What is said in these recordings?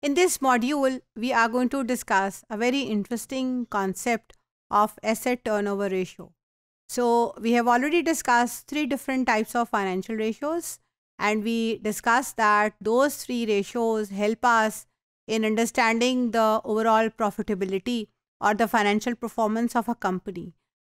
In this module, we are going to discuss a very interesting concept of asset turnover ratio. So we have already discussed three different types of financial ratios and we discussed that those three ratios help us in understanding the overall profitability or the financial performance of a company.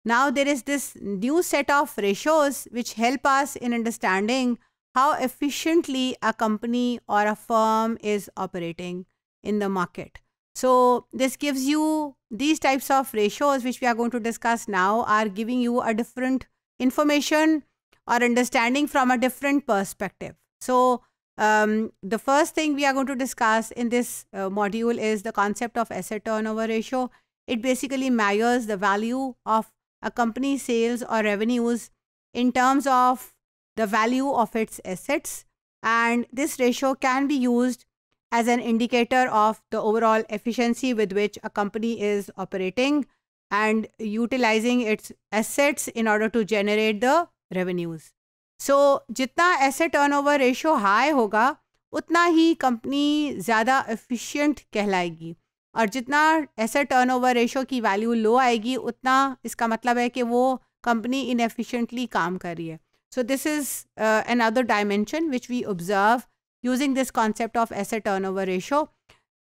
Now there is this new set of ratios which help us in understanding how efficiently a company or a firm is operating in the market. So this gives you these types of ratios which we are going to discuss now are giving you a different information or understanding from a different perspective. So um, the first thing we are going to discuss in this uh, module is the concept of asset turnover ratio. It basically measures the value of a company's sales or revenues in terms of the value of its assets and this ratio can be used as an indicator of the overall efficiency with which a company is operating and utilizing its assets in order to generate the revenues. So, jitna asset turnover ratio high होगा उतना ही company ज़्यादा efficient कहलाएगी और जितना asset turnover ratio की value low आएगी उतना इसका मतलब है कि वो कंपनी inefficiently काम कर रही है So this is uh, another dimension which we observe using this concept of asset turnover ratio.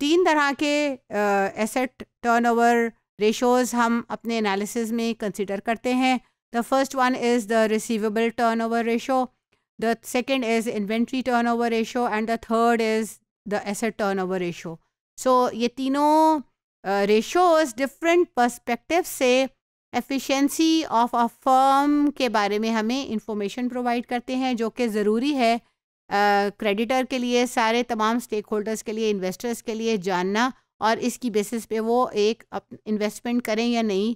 तीन तरह के एसेट टर्न ओवर रेशोज़ हम अपने एनालिसिस में कंसिडर करते हैं the first one is the receivable turnover ratio the second is inventory turnover ratio and the third is the asset over ratio so ये तीनों ratios different perspective से efficiency of a firm के बारे में हमें information provide करते हैं जो कि ज़रूरी है क्रेडिटर uh, के लिए सारे तमाम स्टेक होल्डर्स के लिए इन्वेस्टर्स के लिए जानना और इसकी बेसिस पे वो एक इन्वेस्टमेंट करें या नहीं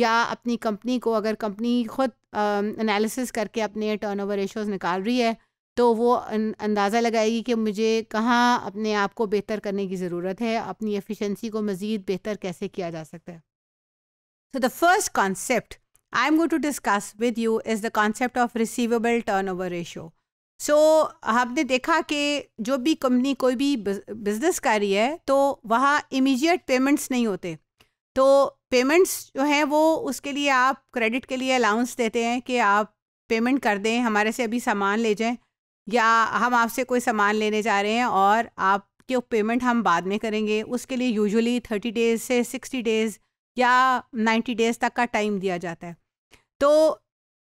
या अपनी कंपनी को अगर कंपनी खुद एनालिसिस uh, करके अपने टर्नओवर रेशोज निकाल रही है तो वो अंदाज़ा लगाएगी कि मुझे कहाँ अपने आप को बेहतर करने की ज़रूरत है अपनी एफिशिएंसी को मज़ीद बेहतर कैसे किया जा सकता है So the first concept I'm going to discuss with you is the concept of receivable turnover ratio. So so, आपने देखा कि जो भी कंपनी कोई भी बिज़नेस कर रही है तो वहाँ इमीजिएट पेमेंट्स नहीं होते तो पेमेंट्स जो हैं वो उसके लिए आप क्रेडिट के लिए अलाउंस देते हैं कि आप पेमेंट कर दें हमारे से अभी सामान ले जाएं या हम आपसे कोई सामान लेने जा रहे हैं और आपके पेमेंट हम बाद में करेंगे उसके लिए यूजुअली थर्टी डेज़ से सिक्सटी डेज़ या नाइन्टी डेज तक का टाइम दिया जाता है तो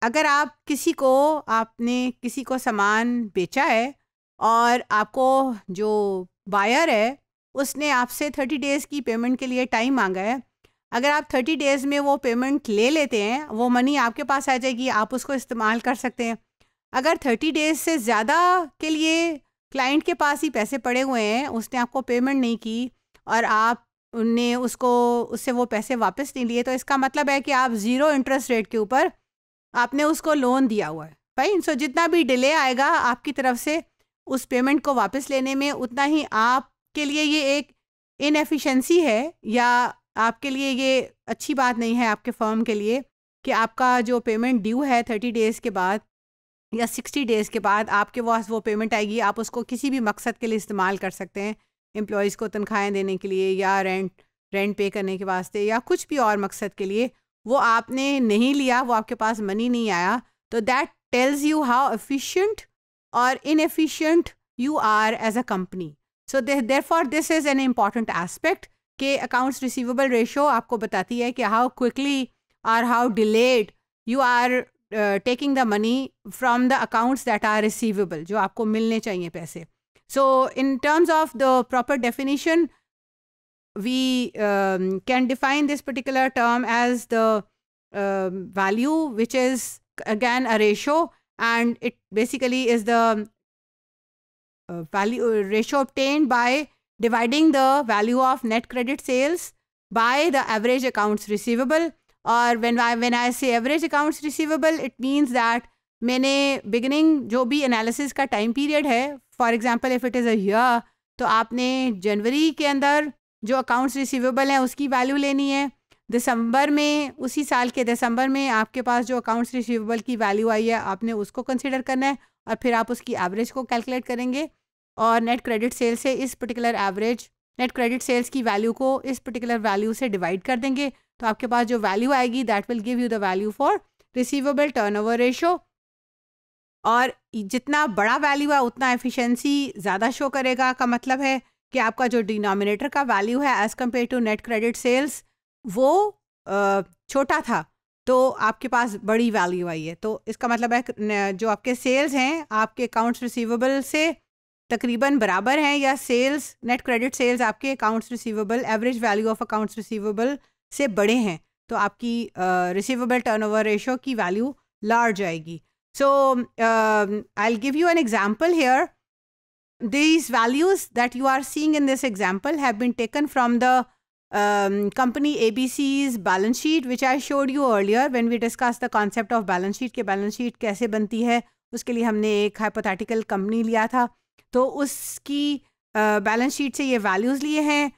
अगर आप किसी को आपने किसी को सामान बेचा है और आपको जो बायर है उसने आपसे थर्टी डेज़ की पेमेंट के लिए टाइम मांगा है अगर आप थर्टी डेज़ में वो पेमेंट ले लेते हैं वो मनी आपके पास आ जाएगी आप उसको इस्तेमाल कर सकते हैं अगर थर्टी डेज़ से ज़्यादा के लिए क्लाइंट के पास ही पैसे पड़े हुए हैं उसने आपको पेमेंट नहीं की और आप ने उसको उससे वो पैसे वापस नहीं लिए तो इसका मतलब है कि आप ज़ीरो इंटरेस्ट रेट के ऊपर आपने उसको लोन दिया हुआ है फाइन सो जितना भी डिले आएगा आपकी तरफ से उस पेमेंट को वापस लेने में उतना ही आपके लिए ये एक इनएफिशेंसी है या आपके लिए ये अच्छी बात नहीं है आपके फर्म के लिए कि आपका जो पेमेंट ड्यू है थर्टी डेज़ के बाद या सिक्सटी डेज़ के बाद आपके पास वो पेमेंट आएगी आप उसको किसी भी मकसद के लिए इस्तेमाल कर सकते हैं एम्प्लॉयज़ को तनख्वाहें देने के लिए या रेंट रेंट पे करने के वास्ते या कुछ भी और मकसद के लिए वो आपने नहीं लिया वो आपके पास मनी नहीं आया तो that tells you how efficient और inefficient you are as a company so therefore this is an important aspect कि अकाउंट्स रिसीवेबल रेशो आपको बताती है कि how quickly or how delayed you are taking the money from the accounts that are receivable जो आपको मिलने चाहिए पैसे So in terms of the proper definition, we um, can define this particular term as the uh, value, which is again a ratio, and it basically is the uh, value ratio obtained by dividing the value of net credit sales by the average accounts receivable. Or when I, when I say average accounts receivable, it means that मैंने beginning जो भी analysis का time period है for example if it is a तो आपने जनवरी के अंदर जो अकाउंट्स रिसीवेबल हैं उसकी वैल्यू लेनी है दिसंबर में उसी साल के दिसंबर में आपके पास जो अकाउंट्स रिसीवेबल की वैल्यू आई है आपने उसको कंसिडर करना है और फिर आप उसकी एवरेज को कैलकुलेट करेंगे और नेट क्रेडिट सेल से इस particular average net credit sales की वैल्यू को इस पर्टिकुलर वैल्यू से डिवाइड कर देंगे तो आपके पास जो वैल्यू आएगी that will give you the value for receivable turnover ratio और जितना बड़ा वैल्यू है उतना एफिशिएंसी ज़्यादा शो करेगा का मतलब है कि आपका जो डिनोमिनेटर का वैल्यू है as compare to net credit sales वो छोटा था तो आपके पास बड़ी वैल्यू आई है तो इसका मतलब है जो आपके सेल्स हैं आपके अकाउंट्स रिसीवेबल से तकरीबन बराबर हैं या सेल्स नेट क्रेडिट सेल्स आपके accounts receivable average value of accounts receivable से बड़े हैं तो आपकी रिसीवेबल टर्नओवर रेशो की वैल्यू लार्ज आएगी So um, I'll give you an example here. These values that you are seeing in this example have been taken from the um, company ABC's balance sheet, which I showed you earlier when we discussed the concept of balance sheet के balance sheet कैसे बनती है उसके लिए हमने एक hypothetical company लिया था तो उसकी बैलेंस uh, शीट से ये वैल्यूज़ लिए हैं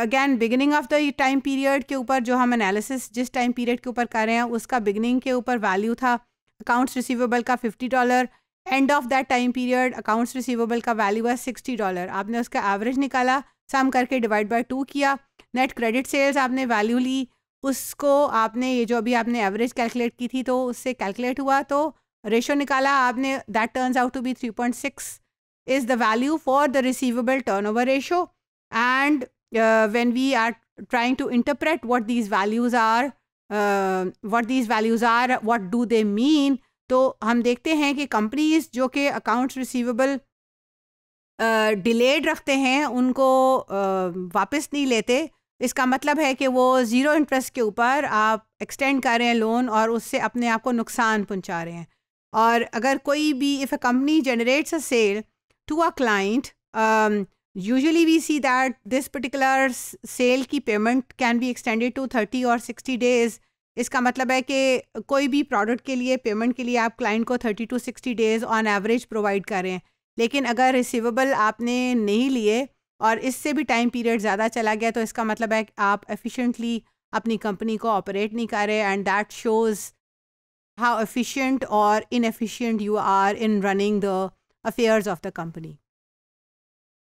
again beginning of the time period के ऊपर जो हम एनालिसिस जिस टाइम पीरियड के ऊपर कर रहे हैं उसका बिगिनिंग के ऊपर वैल्यू था अकाउंट्स रिसीवेबल का fifty dollar end of that time period accounts receivable का वैल्यू है सिक्सटी डॉलर आपने उसका एवरेज निकाला सम करके डिवाइड बाई टू किया नेट क्रेडिट सेल्स आपने वैल्यू ली उसको आपने ये जो अभी आपने एवरेज कैलकुलेट की थी तो उससे कैलकुलेट हुआ तो रेशो निकाला आपने that turns out to be three point six is the value for the receivable turnover ratio and when we are trying to interpret what these values are what these values are what do they mean तो हम देखते हैं कि companies जो कि accounts receivable delayed रखते हैं उनको uh, वापस नहीं लेते इसका मतलब है कि वो ज़ीरो इंटरेस्ट के ऊपर आप एक्सटेंड कर रहे हैं लोन और उससे अपने आप को नुकसान पहुंचा रहे हैं और अगर कोई भी if a company generates a sale to a client usually we see that this particular sale की payment can be extended to thirty और सिक्सटी डेज इसका मतलब है कि कोई भी प्रोडक्ट के लिए पेमेंट के लिए आप क्लाइंट को thirty to sixty days on average provide करें लेकिन अगर रिसिवेबल आपने नहीं लिए और इससे भी टाइम पीरियड ज़्यादा चला गया तो इसका मतलब है कि आप एफिशिएंटली अपनी कंपनी को ऑपरेट नहीं कर and that shows how efficient और inefficient you are in running the affairs of the company